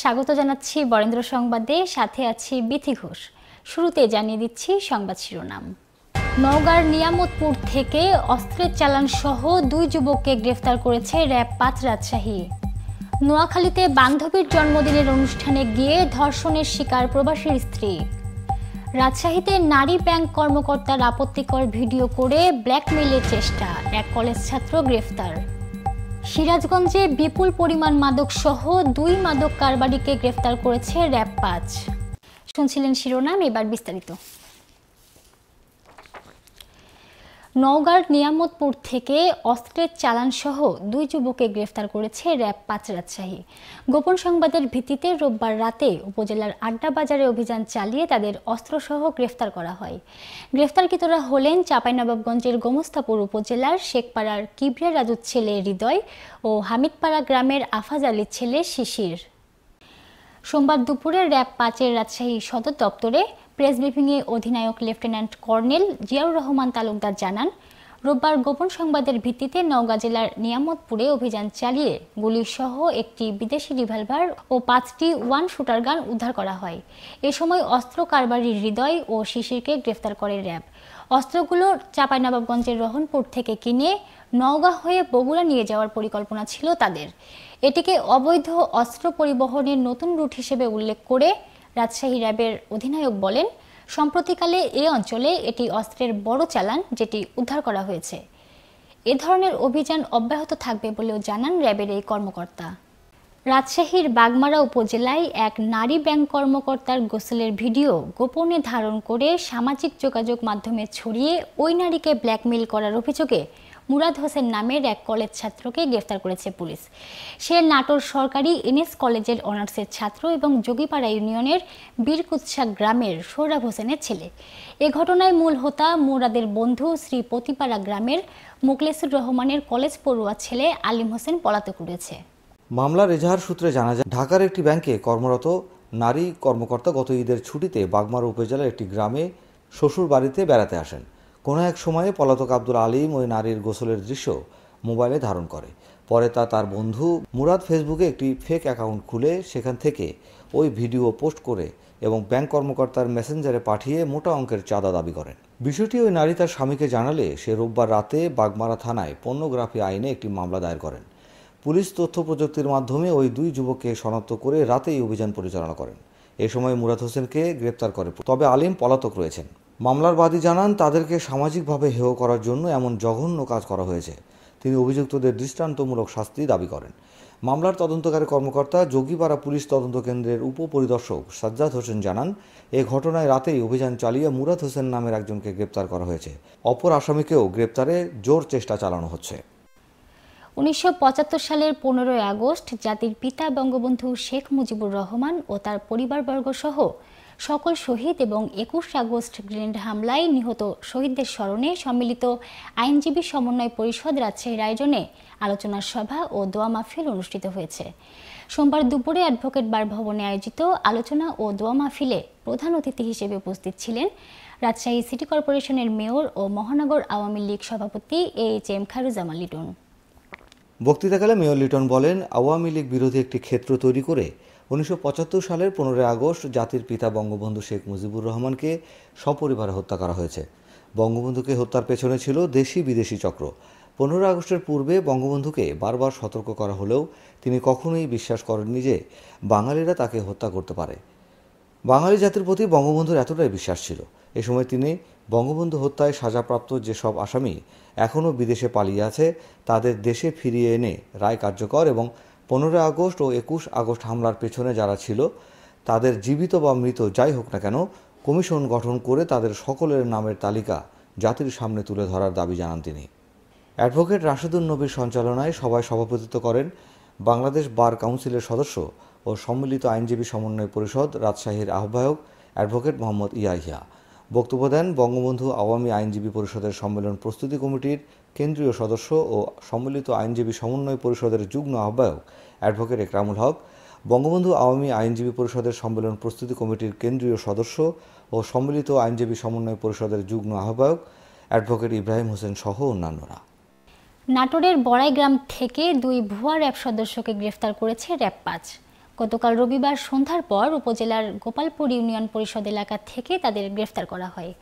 স্বাগত জানাচ্ছি বরেন্দ্র সংবাদে সাথে আছি বিথি ঘোষ শুরুতে জানিয়ে দিচ্ছি সংবাদ শিরোনাম নওগাঁর নিয়ামতপুর থেকে অস্ত্রের চালান সহ দুই যুবককে গ্রেফতার করেছে র্যাব পাঁচ রাজশাহী নোয়াখালীতে বান্ধবীর জন্মদিনের অনুষ্ঠানে গিয়ে ধর্ষণের শিকার প্রবাসীর স্ত্রী রাজশাহীতে নারী ব্যাংক কর্মকর্তার আপত্তিকর ভিডিও করে ব্ল্যাকমেইলের চেষ্টা এক কলেজ ছাত্র গ্রেফতার সিরাজগঞ্জে বিপুল পরিমাণ মাদক সহ দুই মাদক কারবারিকে গ্রেফতার করেছে র্যাব পাঁচ শুনছিলেন শিরোনাম এবার বিস্তারিত নওগাঁর নিয়ামতপুর থেকে অস্ত্রের চালানসহ দুই যুবকে গ্রেফতার করেছে র্যাব পাঁচ রাজশাহী গোপন সংবাদের ভিত্তিতে রোববার রাতে উপজেলার আড্ডা বাজারে অভিযান চালিয়ে তাদের অস্ত্রসহ গ্রেফতার করা হয় গ্রেফতারকৃতরা হলেন চাঁপাইনবাবগঞ্জের গোমস্তাপুর উপজেলার শেখপাড়ার কিবরিয়া রাজুর ছেলে হৃদয় ও হামিদপাড়া গ্রামের আফাজ আলীর ছেলে শিশির সোমবার দুপুরে র্যাব পাঁচের রাজশাহী সদর দপ্তরে প্রেস ব্রিফিংয়ে অধিনায়ক লেফটেন্যান্ট কর্নেল জিয়াউর রহমান তালুকদার জানান রোববার গোপন সংবাদের ভিত্তিতে নওগাঁ জেলার নিয়ামতপুরে অভিযান চালিয়ে গুলিসহ একটি বিদেশি রিভলভার ও পাঁচটি ওয়ান শুটার গান উদ্ধার করা হয় এ সময় অস্ত্র কারবারির হৃদয় ও শিশিরকে গ্রেফতার করে র্যাব অস্ত্রগুলো চাঁপাইনবাবগঞ্জের রহনপুর থেকে কিনে নওগাঁ হয়ে বগুড়া নিয়ে যাওয়ার পরিকল্পনা ছিল তাদের এটিকে অবৈধ অস্ত্র পরিবহনের নতুন রুট হিসেবে উল্লেখ করে রাজশাহী র্যাবের অধিনায়ক বলেন সম্প্রতিকালে এ অঞ্চলে এটি অস্ত্রের বড় চালান যেটি উদ্ধার করা হয়েছে এ ধরনের অভিযান অব্যাহত থাকবে বলেও জানান র্যাবের এই কর্মকর্তা রাজশাহীর বাগমারা উপজেলায় এক নারী ব্যাংক কর্মকর্তার গোসলের ভিডিও গোপনে ধারণ করে সামাজিক যোগাযোগ মাধ্যমে ছড়িয়ে ওই নারীকে ব্ল্যাকমেইল করার অভিযোগে মুরাদ হোসেন নামের এক কলেজ ছাত্রকে গ্রেফতার করেছে পুলিশ সে নাটোর সরকারি এনএস কলেজের অনার্সের ছাত্র এবং যোগীপাড়া ইউনিয়নের বীরকুৎসা গ্রামের সৌরভ হোসেনের ছেলে এ ঘটনায় মূল হোতা মুরাদের বন্ধু শ্রী প্রতিপাড়া গ্রামের মোকলেসুর রহমানের কলেজ পড়ুয়া ছেলে আলিম হোসেন পলাতক রয়েছে মামলার এজাহার সূত্রে জানা যায় ঢাকার একটি ব্যাংকে কর্মরত নারী কর্মকর্তা গত ঈদের ছুটিতে বাগমারা উপজেলার একটি গ্রামে শ্বশুর বাড়িতে বেড়াতে আসেন কোনো এক সময়ে পলাতক আব্দুল আলিম ওই নারীর গোসলের দৃশ্য মোবাইলে ধারণ করে পরে তা তার বন্ধু মুরাদ ফেসবুকে একটি ফেক অ্যাকাউন্ট খুলে সেখান থেকে ওই ভিডিও পোস্ট করে এবং ব্যাংক কর্মকর্তার মেসেঞ্জারে পাঠিয়ে মোটা অঙ্কের চাঁদা দাবি করেন বিষয়টি ওই নারী তার স্বামীকে জানালে সে রোববার রাতে বাগমারা থানায় পর্নোগ্রাফি আইনে একটি মামলা দায়ের করেন পুলিশ তথ্য প্রযুক্তির মাধ্যমে ওই দুই যুবককে শনাক্ত করে রাতেই অভিযান পরিচালনা করেন এ সময় মুরাদ হোসেনকে গ্রেপ্তার করে তবে আলিম পলাতক রয়েছেন মামলার বাদী জানান তাদেরকে সামাজিকভাবে হেয় করার জন্য এমন জঘন্য কাজ করা হয়েছে তিনি অভিযুক্তদের দৃষ্টান্তমূলক শাস্তি দাবি করেন মামলার তদন্তকারী কর্মকর্তা যোগীপাড়া পুলিশ তদন্ত কেন্দ্রের উপপরিদর্শক সাজ্জাদ হোসেন জানান এ ঘটনায় রাতেই অভিযান চালিয়ে মুরাদ হোসেন নামের একজনকে গ্রেপ্তার করা হয়েছে অপর আসামিকেও গ্রেপ্তারে জোর চেষ্টা চালানো হচ্ছে উনিশশো সালের পনেরোই আগস্ট জাতির পিতা বঙ্গবন্ধু শেখ মুজিবুর রহমান ও তার পরিবারবর্গ সহ সকল শহীদ এবং একুশ আগস্ট গ্রেনেড হামলায় নিহত শহীদদের স্মরণে সম্মিলিত আইনজীবী সমন্বয় পরিষদ রাজশাহীর আয়োজনে আলোচনা সভা ও দোয়া মাহফিল অনুষ্ঠিত হয়েছে সোমবার দুপুরে অ্যাডভোকেট বার ভবনে আয়োজিত আলোচনা ও দোয়া মাহফিলে প্রধান অতিথি হিসেবে উপস্থিত ছিলেন রাজশাহী সিটি কর্পোরেশনের মেয়র ও মহানগর আওয়ামী লীগ সভাপতি এইচ এম খারুজামা লিটন বক্তৃতাকালে মেয়র লিটন বলেন আওয়ামী লীগ বিরোধী একটি ক্ষেত্র তৈরি করে উনিশশো সালের পনেরোই আগস্ট জাতির পিতা বঙ্গবন্ধু শেখ মুজিবুর রহমানকে সপরিবারে হত্যা করা হয়েছে বঙ্গবন্ধুকে হত্যার পেছনে ছিল দেশি বিদেশি চক্র পনেরোই আগস্টের পূর্বে বঙ্গবন্ধুকে বারবার সতর্ক করা হলেও তিনি কখনোই বিশ্বাস করেননি যে বাঙালিরা তাকে হত্যা করতে পারে বাঙালি জাতির প্রতি বঙ্গবন্ধুর এতটাই বিশ্বাস ছিল এ সময় তিনি বঙ্গবন্ধু হত্যায় সাজাপ্রাপ্ত যেসব আসামি এখনও বিদেশে পালিয়ে আছে তাদের দেশে ফিরিয়ে এনে রায় কার্যকর এবং পনেরোই আগস্ট ও একুশ আগস্ট হামলার পেছনে যারা ছিল তাদের জীবিত বা মৃত যাই হোক না কেন কমিশন গঠন করে তাদের সকলের নামের তালিকা জাতির সামনে তুলে ধরার দাবি জানান তিনি অ্যাডভোকেট রাশেদুল নবীর সঞ্চালনায় সভায় সভাপতিত্ব করেন বাংলাদেশ বার কাউন্সিলের সদস্য ও সম্মিলিত আইনজীবী সমন্বয় পরিষদ রাজশাহীর আহ্বায়ক অ্যাডভোকেট মোহাম্মদ ইয়াহিয়া বক্তব্য দেন বঙ্গবন্ধু আওয়ামী আইনজীবী পরিষদের সম্মেলন প্রস্তুতি কমিটির কেন্দ্রীয় সদস্য ও সম্মিলিত আইনজীবী সমন্বয় পরিষদের যুগ্ম আহ্বায়ক অ্যাডভোকেট একরামুল হক বঙ্গবন্ধু আওয়ামী আইনজীবী পরিষদের সম্মেলন প্রস্তুতি কমিটির কেন্দ্রীয় সদস্য ও সম্মিলিত আইনজীবী সমন্বয় পরিষদের যুগ্ম আহ্বায়ক অ্যাডভোকেট ইব্রাহিম হোসেন সহ অন্যান্যরা নাটোরের বড়াইগ্রাম থেকে দুই ভুয়া র্যাব সদস্যকে গ্রেফতার করেছে র্যাব পাঁচ গতকাল রবিবার সন্ধ্যার পর উপজেলার গোপালপুর ইউনিয়ন পরিষদ এলাকা থেকে তাদের গ্রেফতার করা হয়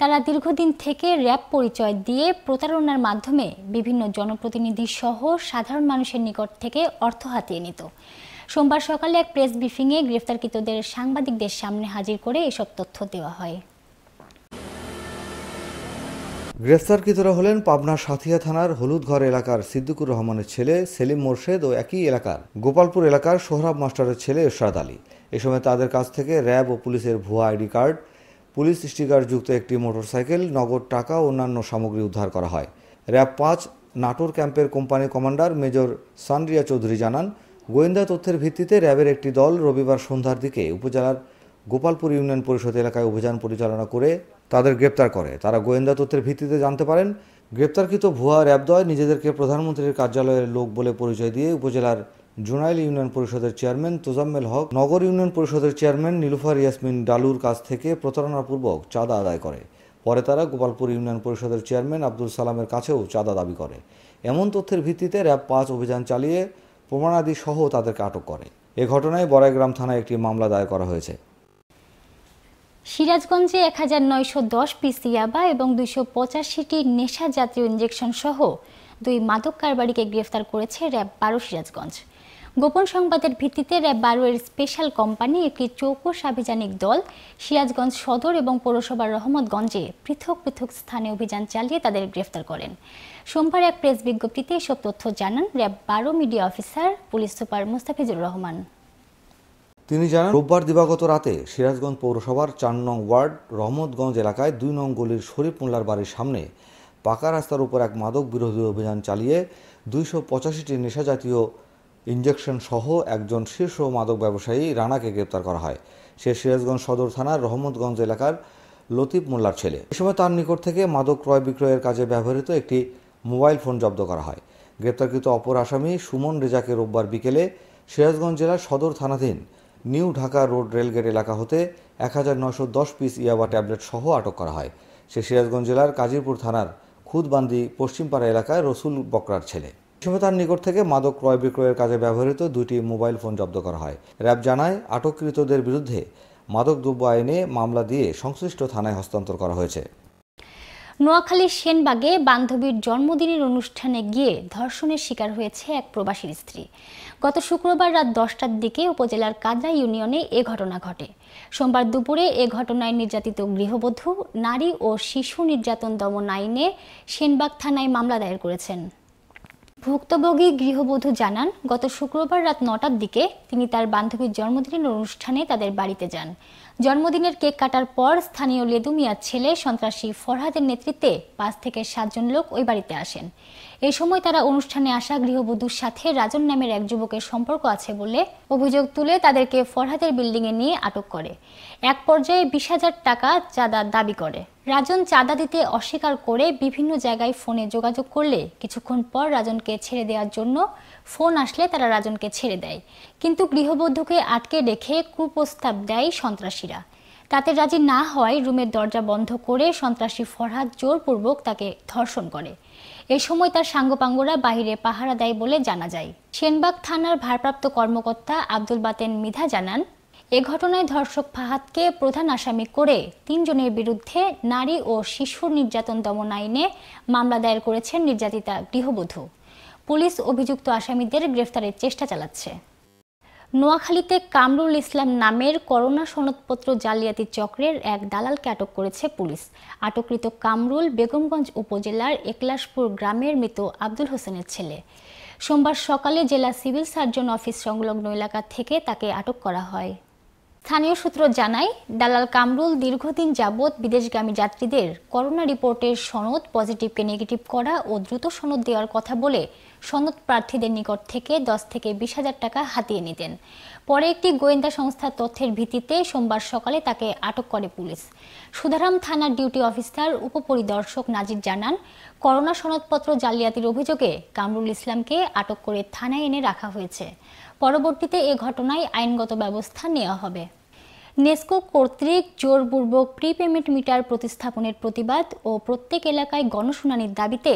তারা দীর্ঘদিন থেকে র্যাব পরিচয় দিয়ে প্রতারণার মাধ্যমে বিভিন্ন জনপ্রতিনিধি সহ সাধারণ মানুষের নিকট থেকে অর্থ হাতিয়ে নিত সোমবার সকালে এক প্রেস ব্রিফিংয়ে গ্রেফতারকৃতদের সাংবাদিকদের সামনে হাজির করে এসব তথ্য দেওয়া হয় গ্রেফতারকৃতরা হলেন পাবনা সাথিয়া থানার হলুদঘর এলাকার সিদ্দিকুর রহমানের ছেলে সেলিম মোর্শেদ ও একই এলাকার গোপালপুর এলাকার সোহরাব মাস্টারের ছেলে এরশাদ আলী এ সময় তাদের কাছ থেকে র্যাব ও পুলিশের ভুয়া আইডি কার্ড পুলিশ স্টিকারযুক্ত একটি মোটরসাইকেল নগদ টাকা ও অন্যান্য সামগ্রী উদ্ধার করা হয় র্যাব পাঁচ নাটোর ক্যাম্পের company commander major Sanria Chowdhury জানান গোয়েন্দা তথ্যের ভিত্তিতে র্যাবের একটি দল রবিবার সন্ধ্যার দিকে উপজেলার গোপালপুর ইউনিয়ন পরিষদ এলাকায় অভিযান পরিচালনা করে তাদের গ্রেপ্তার করে তারা গোয়েন্দা তথ্যের ভিত্তিতে জানতে পারেন গ্রেপ্তারকৃত ভুয়া র্যাবদয় নিজেদেরকে প্রধানমন্ত্রীর কার্যালয়ের লোক বলে পরিচয় দিয়ে উপজেলার জোনাইল ইউনিয়ন পরিষদের চেয়ারম্যান তোজাম্মেল হক নগর ইউনিয়ন পরিষদের চেয়ারম্যান নীলুফার ইয়াসমিন ডালুর কাছ থেকে প্রতারণাপূর্বক চাঁদা আদায় করে পরে তারা গোপালপুর ইউনিয়ন পরিষদের চেয়ারম্যান আব্দুল সালামের কাছেও চাঁদা দাবি করে এমন তথ্যের ভিত্তিতে র্যাব পাঁচ অভিযান চালিয়ে প্রমাণাদি সহ তাদেরকে আটক করে এ ঘটনায় বড়াইগ্রাম থানায় একটি মামলা দায়ের করা হয়েছে সিরাজগঞ্জে এক হাজার নয়শো দশ পিস ইয়াবা এবং দুইশো পঁচাশিটি নেশা জাতীয় ইঞ্জেকশন সহ দুই মাদক কারবারিকে গ্রেফতার করেছে র্যাব বারো সিরাজগঞ্জ গোপন সংবাদের ভিত্তিতে র্যাব বারোয়ের স্পেশাল কোম্পানি একটি চৌকস আভিযানিক দল সিরাজগঞ্জ সদর এবং পৌরসভার রহমতগঞ্জে পৃথক পৃথক স্থানে অভিযান চালিয়ে তাদের গ্রেফতার করেন সোমবার এক প্রেস বিজ্ঞপ্তিতে এসব তথ্য জানান র্যাব বারো media officer police super Mustafizur Rahman তিনি জানান রোববার দিবাগত রাতে সিরাজগঞ্জ পৌরসভার চার নং ওয়ার্ড রহমতগঞ্জ এলাকায় দুই নং গলির শরীফ মোল্লার বাড়ির সামনে পাকা রাস্তার উপর এক মাদক বিরোধী অভিযান চালিয়ে দুইশো পঁচাশিটি নেশাজাতীয় ইঞ্জেকশন সহ একজন শীর্ষ মাদক ব্যবসায়ী রানাকে গ্রেপ্তার করা হয় সে সিরাজগঞ্জ সদর থানার রহমতগঞ্জ এলাকার লতিফ মোল্লার ছেলে এ সময় তার নিকট থেকে মাদক ক্রয় বিক্রয়ের কাজে ব্যবহৃত একটি মোবাইল ফোন জব্দ করা হয় গ্রেপ্তারকৃত অপর আসামি সুমন রেজাকে রোববার বিকেলে সিরাজগঞ্জ জেলার সদর থানাধীন নিউ ঢাকা রোড রেলগেট এলাকা হতে এক হাজার নশো দশ পিস ইয়াবা ট্যাবলেট সহ আটক করা হয় সে সিরাজগঞ্জ জেলার কাজীপুর থানার খুদবান্দি পশ্চিমপাড়া এলাকায় রসুল বকরার ছেলে সময় তার নিকট থেকে মাদক ক্রয় বিক্রয়ের কাজে ব্যবহৃত দুটি মোবাইল ফোন জব্দ করা হয় র্যাব জানায় আটককৃতদের বিরুদ্ধে মাদক দ্রব্য আইনে মামলা দিয়ে সংশ্লিষ্ট থানায় হস্তান্তর করা হয়েছে নোয়াখালীর সেনবাগে বান্ধবীর জন্মদিনের অনুষ্ঠানে গিয়ে ধর্ষণের শিকার হয়েছে এক প্রবাসীর স্ত্রী গত শুক্রবার রাত দশটার দিকে উপজেলার কাদরা ইউনিয়নে এ ঘটনা ঘটে সোমবার দুপুরে এ ঘটনায় নির্যাতিত গৃহবধূ নারী ও শিশু নির্যাতন দমন আইনে সেনবাগ থানায় মামলা দায়ের করেছেন ভুক্তভোগী গৃহবধূ জানান গত শুক্রবার রাত নটার দিকে তিনি তার বান্ধবীর জন্মদিনের অনুষ্ঠানে তাদের বাড়িতে যান জন্মদিনের কেক কাটার পর স্থানীয় লেদুমিয়ার ছেলে সন্ত্রাসী ফরহাদের নেতৃত্বে পাঁচ থেকে সাতজন লোক ওই বাড়িতে আসেন এই সময় তারা অনুষ্ঠানে আসা গৃহবধূর সাথে রাজন নামের এক যুবকের সম্পর্ক আছে বলে অভিযোগ তুলে তাদেরকে ফরহাদের বিল্ডিংয়ে নিয়ে আটক করে এক পর্যায়ে বিশ হাজার টাকা চাঁদা দাবি করে রাজন চাঁদা দিতে অস্বীকার করে বিভিন্ন জায়গায় ফোনে যোগাযোগ করলে কিছুক্ষণ পর রাজনকে ছেড়ে দেওয়ার জন্য ফোন আসলে তারা রাজনকে ছেড়ে দেয় কিন্তু গৃহবধূকে আটকে রেখে কুপ্রস্তাব দেয় সন্ত্রাসী সন্ত্রাসীরা তাতে রাজি না হয় রুমের দরজা বন্ধ করে সন্ত্রাসী ফরহাদ জোরপূর্বক তাকে ধর্ষণ করে এ সময় তার সাঙ্গপাঙ্গরা বাহিরে পাহারা দেয় বলে জানা যায় সেনবাগ থানার ভারপ্রাপ্ত কর্মকর্তা আব্দুল বাতেন মিধা জানান এ ঘটনায় ধর্ষক ফাহাদকে প্রধান আসামি করে তিনজনের বিরুদ্ধে নারী ও শিশুর নির্যাতন দমন আইনে মামলা দায়ের করেছেন নির্যাতিতা গৃহবধূ পুলিশ অভিযুক্ত আসামিদের গ্রেফতারের চেষ্টা চালাচ্ছে নোয়াখালীতে কামরুল ইসলাম নামের করোনা সনদপত্র জালিয়াতি চক্রের এক দালালকে আটক করেছে পুলিশ আটককৃত কামরুল বেগমগঞ্জ উপজেলার একলাশপুর গ্রামের মৃত আব্দুল হোসেনের ছেলে সোমবার সকালে জেলা সিভিল সার্জন অফিস সংলগ্ন এলাকা থেকে তাকে আটক করা হয় স্থানীয় সূত্র জানায় দালাল কামরুল দীর্ঘদিন যাবৎ বিদেশগামী যাত্রীদের করোনা রিপোর্টের সনদ পজিটিভকে নেগেটিভ করা ও দ্রুত সনদ দেওয়ার কথা বলে সনদ প্রার্থীদের নিকট থেকে দশ থেকে বিশ হাজার টাকা হাতিয়ে নিতেন পরে একটি গোয়েন্দা সংস্থার তথ্যের ভিত্তিতে সোমবার সকালে তাকে আটক করে পুলিশ সুধারাম থানার ডিউটি অফিসার উপপরিদর্শক নাজির জানান করোনা সনদপত্র জালিয়াতির অভিযোগে কামরুল ইসলামকে আটক করে থানায় এনে রাখা হয়েছে পরবর্তীতে এ ঘটনায় আইনগত ব্যবস্থা নেওয়া হবে নেস্কো কর্তৃক জোরপূর্বক প্রিপেমেন্ট মিটার প্রতিস্থাপনের প্রতিবাদ ও প্রত্যেক এলাকায় গণশুনানির দাবিতে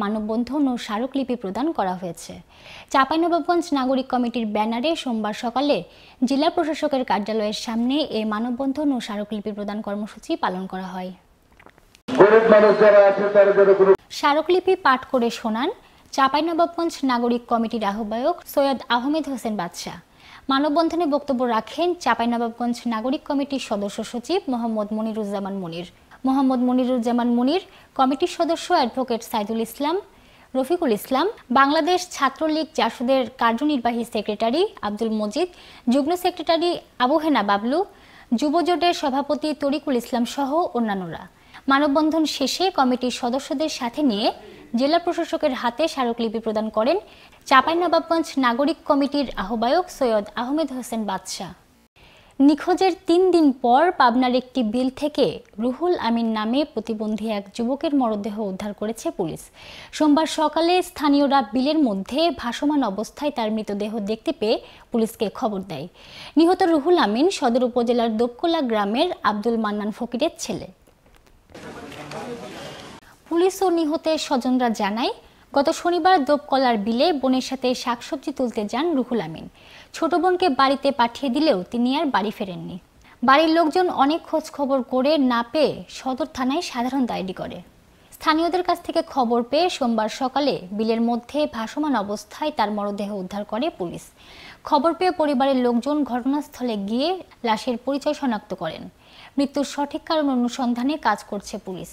মানববন্ধন ও স্মারকলিপি প্রদান করা হয়েছে চাঁপাইনবাবগঞ্জ নাগরিক কমিটির ব্যানারে সোমবার সকালে জেলা প্রশাসকের কার্যালয়ের সামনে এ মানববন্ধন ও স্মারকলিপি প্রদান কর্মসূচি পালন করা হয় স্মারকলিপি পাঠ করে শোনান চাঁপাইনবাবগঞ্জ নাগরিক কমিটির আহ্বায়ক সৈয়দ আহমেদ হোসেন বাদশাহ মানববন্ধনে বক্তব্য রাখেন চাঁপাইনবাবগঞ্জ নাগরিক কমিটির সদস্য সচিব মোহাম্মদ মনিরুজ্জামান মনির মোহাম্মদ মনিরুজ্জামান মনির কমিটির সদস্য অ্যাডভোকেট সাইদুল ইসলাম রফিকুল ইসলাম বাংলাদেশ ছাত্রলীগ জাসদের কার্যনির্বাহী সেক্রেটারি আব্দুল মজিদ যুগ্ম সেক্রেটারি আবুহেনা বাবলু যুবজোটের সভাপতি তরিকুল ইসলাম সহ অন্যান্যরা মানববন্ধন শেষে কমিটির সদস্যদের সাথে নিয়ে জেলা প্রশাসকের হাতে স্মারকলিপি প্রদান করেন চাঁপাইনবাবগঞ্জ নাগরিক কমিটির আহ্বায়ক সৈয়দ আহমেদ হোসেন বাদশাহ নিখোঁজের তিন দিন পর পাবনার একটি বিল থেকে রুহুল আমিন নামে প্রতিবন্ধী এক যুবকের মরদেহ উদ্ধার করেছে পুলিশ সোমবার সকালে স্থানীয়রা বিলের মধ্যে ভাসমান অবস্থায় তার মৃতদেহ দেখতে পেয়ে পুলিশকে খবর দেয় নিহত রুহুল আমিন সদর উপজেলার দক্ষলা গ্রামের আব্দুল মান্নান ফকিরের ছেলে পুলিশ ও নিহতের স্বজনরা জানায় গত শনিবার দোপকলার বিলে বোনের সাথে শাকসবজি তুলতে যান রুহুল আমিন ছোট বোনকে বাড়িতে পাঠিয়ে দিলেও তিনি আর বাড়ি ফেরেননি বাড়ির লোকজন অনেক খোঁজ খবর করে না পেয়ে সদর থানায় সাধারণ ডায়েরি করে স্থানীয়দের কাছ থেকে খবর পেয়ে সোমবার সকালে বিলের মধ্যে ভাসমান অবস্থায় তার মরদেহ উদ্ধার করে পুলিশ খবর পেয়ে পরিবারের লোকজন ঘটনাস্থলে গিয়ে লাশের পরিচয় শনাক্ত করেন মৃত্যুর সঠিক কারণ অনুসন্ধানে কাজ করছে পুলিশ